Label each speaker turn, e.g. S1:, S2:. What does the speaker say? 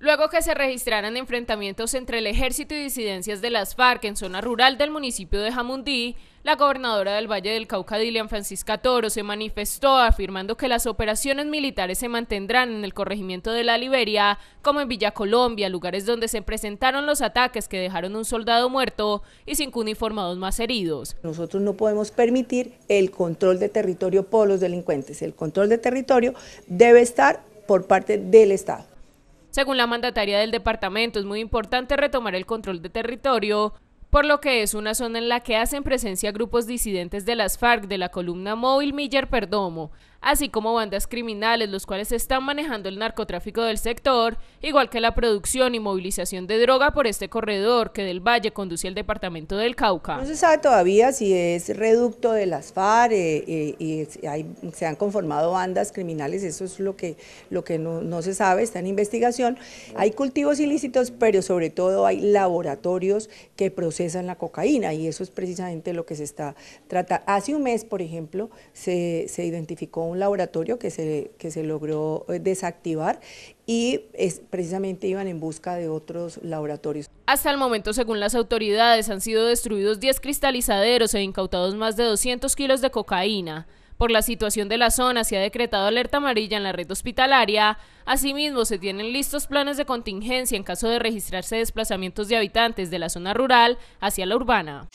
S1: luego que se registraran enfrentamientos entre el ejército y disidencias de las FARC en zona rural del municipio de Jamundí, la gobernadora del Valle del Cauca, Dilian Francisca Toro, se manifestó afirmando que las operaciones militares se mantendrán en el corregimiento de la Liberia, como en Villa Colombia, lugares donde se presentaron los ataques que dejaron un soldado muerto y cinco uniformados más heridos.
S2: Nosotros no podemos permitir el control de territorio por los delincuentes. El control de territorio debe estar por parte del Estado.
S1: Según la mandataria del departamento, es muy importante retomar el control de territorio, por lo que es una zona en la que hacen presencia grupos disidentes de las FARC de la columna móvil Miller Perdomo, así como bandas criminales, los cuales están manejando el narcotráfico del sector, igual que la producción y movilización de droga por este corredor que del Valle conduce al departamento del Cauca. No se sabe
S2: todavía si es reducto de las FARC eh, eh, y se han conformado bandas criminales, eso es lo que, lo que no, no se sabe, está en investigación. Hay cultivos ilícitos, pero sobre todo hay laboratorios que procesan la cocaína y eso es precisamente lo que se está tratando. Hace un mes, por ejemplo, se, se identificó un laboratorio que se, se logró eh, desactivar y es, precisamente iban en busca de otros laboratorios.
S1: Hasta el momento, según las autoridades, han sido destruidos 10 cristalizaderos e incautados más de 200 kilos de cocaína. Por la situación de la zona se ha decretado alerta amarilla en la red hospitalaria. Asimismo, se tienen listos planes de contingencia en caso de registrarse desplazamientos de habitantes de la zona rural hacia la urbana.